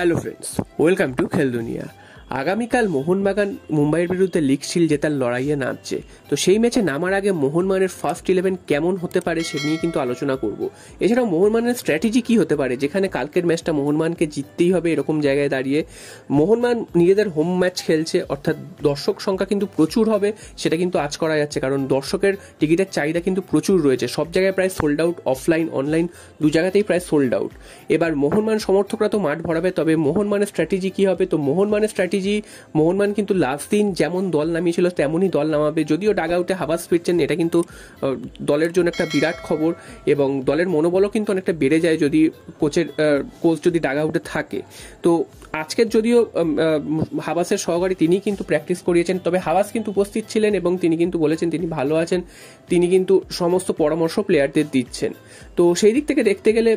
Hello friends, welcome to Khel Duniya. আগামীকাল মোহনবাগান মুম্বাইয়ের বিরুদ্ধে লিগ শিল জেতার লড়াইয়ে নামছে তো সেই ম্যাচে নামার আগে মোহনমানের ফার্স্ট ইলেভেন কেমন হতে পারে সে নিয়ে কিন্তু আলোচনা করব এছাড়াও মোহনমানের স্ট্র্যাটেজি কি হতে পারে যেখানে কালকের ম্যাচটা মোহনমানকে জিততেই হবে এরকম জায়গায় দাঁড়িয়ে মোহনমান নিজেদের হোম ম্যাচ খেলছে অর্থাৎ দর্শক সংখ্যা কিন্তু প্রচুর হবে সেটা কিন্তু আজ করা যাচ্ছে কারণ দর্শকের টিকিটের চাহিদা কিন্তু প্রচুর রয়েছে সব জায়গায় প্রায় সোল্ড আউট অফলাইন অনলাইন দু জায়গাতেই প্রায় সোল্ড আউট এবার মোহনমান সমর্থকরা তো মাঠ ভরাবে তবে মোহনমানের স্ট্র্যাটেজি কি হবে তো মোহনমানের স্ট্র্যাটেজি আরসিজি মোহনমান কিন্তু লাস্ট দিন যেমন দল নামিয়েছিল তেমনই দল নামাবে যদিও ডাগ আউটে হাবাস ফিরছেন এটা কিন্তু দলের জন্য একটা বিরাট খবর এবং দলের মনোবলও কিন্তু অনেকটা বেড়ে যায় যদি কোচের কোচ যদি ডাগ আউটে থাকে তো আজকের যদিও হাবাসের সহকারী তিনি কিন্তু প্র্যাকটিস করিয়েছেন তবে হাবাস কিন্তু উপস্থিত ছিলেন এবং তিনি কিন্তু বলেছেন তিনি ভালো আছেন তিনি কিন্তু সমস্ত পরামর্শ প্লেয়ারদের দিচ্ছেন তো সেই দিক থেকে দেখতে গেলে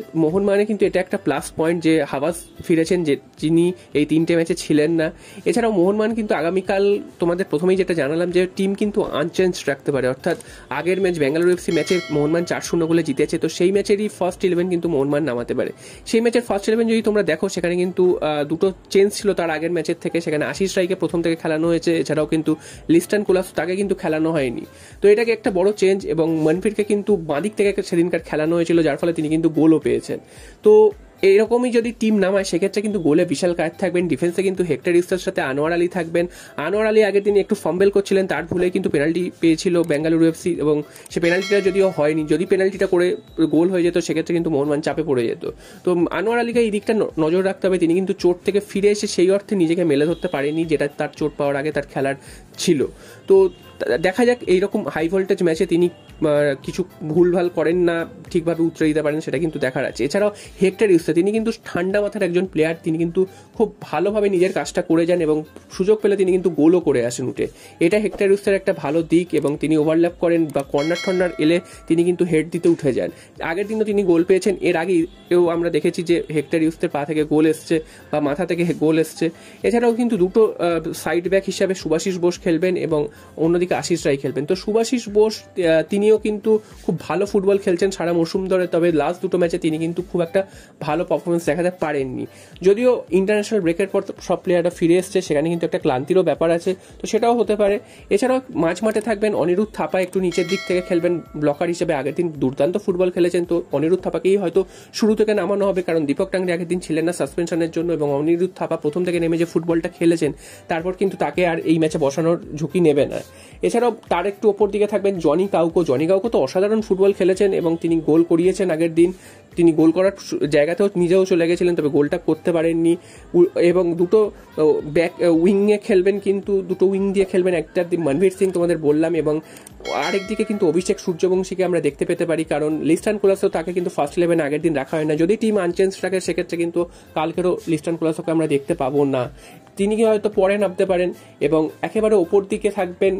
মানে কিন্তু এটা একটা প্লাস পয়েন্ট যে হাবাস ফিরেছেন যে যিনি এই তিনটে ম্যাচে ছিলেন না এছাড়াও মোহনমান কিন্তু আগামীকাল তোমাদের প্রথমেই যেটা জানালাম যে টিম কিন্তু আনচেঞ্জ রাখতে পারে অর্থাৎ আগের ম্যাচ বেঙ্গালুরু এফসি ম্যাচে মোহনমান চার শূন্য গোলে জিতেছে তো সেই ম্যাচেরই ফার্স্ট ইলেভেন কিন্তু মোহনমান নামাতে পারে সেই ম্যাচের ফার্স্ট ইলেভেন যদি তোমরা দেখো সেখানে কিন্তু দুটো চেঞ্জ ছিল তার আগের ম্যাচের থেকে সেখানে আশিস রাইকে প্রথম থেকে খেলানো হয়েছে এছাড়াও কিন্তু লিস্টান কোলাস তাকে কিন্তু খেলানো হয়নি তো এটাকে একটা বড় চেঞ্জ এবং মনফিরকে কিন্তু বাঁদিক থেকে সেদিনকার খেলানো হয়েছিল যার ফলে তিনি কিন্তু গোলও পেয়েছেন তো এরকমই যদি টিম নামায় সেক্ষেত্রে কিন্তু গোলে বিশাল কাজ থাকবেন ডিফেন্সে কিন্তু হেক্টর ইস্টার সাথে আনোয়ার আলী থাকবেন আনোয়ার আলী আগের দিন একটু ফম্বেল করছিলেন তার ভুলে কিন্তু পেনাল্টি পেয়েছিল বেঙ্গালুরু এফসি এবং সে পেনাল্টিটা যদিও হয়নি যদি পেনাল্টিটা করে গোল হয়ে যেত সেক্ষেত্রে কিন্তু মান চাপে পড়ে যেত তো আনোয়ার আলীকে এই দিকটা নজর রাখতে হবে তিনি কিন্তু চোট থেকে ফিরে এসে সেই অর্থে নিজেকে মেলে ধরতে পারেনি যেটা তার চোট পাওয়ার আগে তার খেলার ছিল তো দেখা যাক এইরকম হাই ভোল্টেজ ম্যাচে তিনি কিছু ভুলভাল করেন না ঠিকভাবে উত্তরে দিতে পারেন সেটা কিন্তু দেখার আছে এছাড়াও হেক্টর ইউসা তিনি কিন্তু ঠান্ডা মাথার একজন প্লেয়ার তিনি কিন্তু খুব ভালোভাবে নিজের কাজটা করে যান এবং সুযোগ পেলে তিনি কিন্তু গোলও করে আসেন উঠে এটা হেক্টর ইউসার একটা ভালো দিক এবং তিনি ওভারল্যাপ করেন বা কর্নার টর্নার এলে তিনি কিন্তু হেড দিতে উঠে যান আগের দিনও তিনি গোল পেয়েছেন এর আগেও আমরা দেখেছি যে হেক্টর ইউসের পা থেকে গোল এসছে বা মাথা থেকে গোল এসছে এছাড়াও কিন্তু দুটো সাইড ব্যাক হিসাবে সুভাষিস বোস খেলবেন এবং অন্যদিকে আশিস রায় খেলবেন তো সুভাষিস বোস তিনি তিনিও কিন্তু খুব ভালো ফুটবল খেলছেন সারা মৌসুম ধরে তবে লাস্ট দুটো ম্যাচে তিনি কিন্তু খুব একটা ভালো পারফরমেন্স দেখাতে পারেননি যদিও ইন্টারন্যাশনাল ব্রেকের পর সব প্লেয়াররা ফিরে এসছে সেখানে কিন্তু একটা ক্লান্তিরও ব্যাপার আছে তো সেটাও হতে পারে এছাড়াও মাঝ মাঠে থাকবেন অনিরুদ্ধ থাপা একটু নিচের দিক থেকে খেলবেন ব্লকার হিসেবে আগের দিন দুর্দান্ত ফুটবল খেলেছেন তো অনিরুদ্ধ থাপাকেই হয়তো শুরু থেকে নামানো হবে কারণ দীপক টাংরি আগের দিন ছিলেন না সাসপেনশনের জন্য এবং অনিরুদ্ধ থাপা প্রথম থেকে নেমে যে ফুটবলটা খেলেছেন তারপর কিন্তু তাকে আর এই ম্যাচে বসানোর ঝুঁকি নেবে না এছাড়াও তার একটু ওপর দিকে থাকবেন জনি কাউকো জনি গাউকো তো অসাধারণ ফুটবল খেলেছেন এবং তিনি গোল করিয়েছেন আগের দিন তিনি গোল করার জায়গাতেও নিজেও চলে গেছিলেন তবে গোলটা করতে পারেননি এবং দুটো ব্যাক উইংয়ে খেলবেন কিন্তু দুটো উইং দিয়ে খেলবেন একটা মনভীর সিং তোমাদের বললাম এবং আরেকদিকে কিন্তু অভিষেক সূর্যবংশীকে আমরা দেখতে পেতে পারি কারণ লিস্টান কোলাসও তাকে কিন্তু ফার্স্ট ইলেভেন আগের দিন রাখা হয় না যদি টিম আনচেঞ্জ থাকে সেক্ষেত্রে কিন্তু কালকেরও লিস্টান কোলাসোকে আমরা দেখতে পাবো না তিনি হয়তো পরে নামতে পারেন এবং একেবারে ওপর দিকে থাকবেন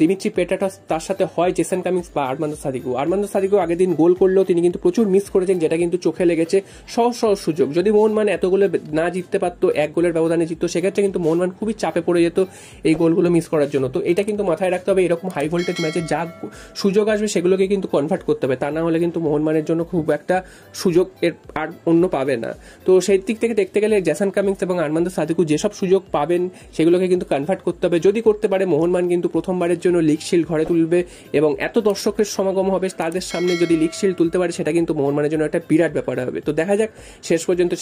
দিমিত্রি পেটাটা তার সাথে হয় জেসেন কামিং ইনিংস বা আরমান্দ সাদিকু আরমান্দ সাদিকু আগের দিন গোল করলেও তিনি কিন্তু প্রচুর মিস করেছেন যেটা কিন্তু চোখে লেগেছে সহজ সহজ সুযোগ যদি মোহনমান এত গোলে না জিততে পারতো এক গোলের ব্যবধানে জিততো সেক্ষেত্রে কিন্তু মোহনমান খুবই চাপে পড়ে যেত এই গোলগুলো মিস করার জন্য তো এটা কিন্তু মাথায় রাখতে হবে এরকম হাই ভোল্টেজ ম্যাচে যা সুযোগ আসবে সেগুলোকে কিন্তু কনভার্ট করতে হবে তা না হলে কিন্তু মোহনমানের জন্য খুব একটা সুযোগ এর আর অন্য পাবে না তো সেই দিক থেকে দেখতে গেলে জ্যাসান কামিংস এবং আরমান্দ সাদিকু যেসব সুযোগ পাবেন সেগুলোকে কিন্তু কনভার্ট করতে হবে যদি করতে পারে মোহনমান কিন্তু প্রথমবারের জন্য লিগ শিল ঘরে তুলবে এবং এত দর্শকের সমাগম হবে তাদের সামনে যদি লিক শিল তুলতে পারে সেটা কিন্তু মোহনমানের জন্য একটা বিরাট ব্যাপার হবে তো দেখা যাক শেষ পর্যন্ত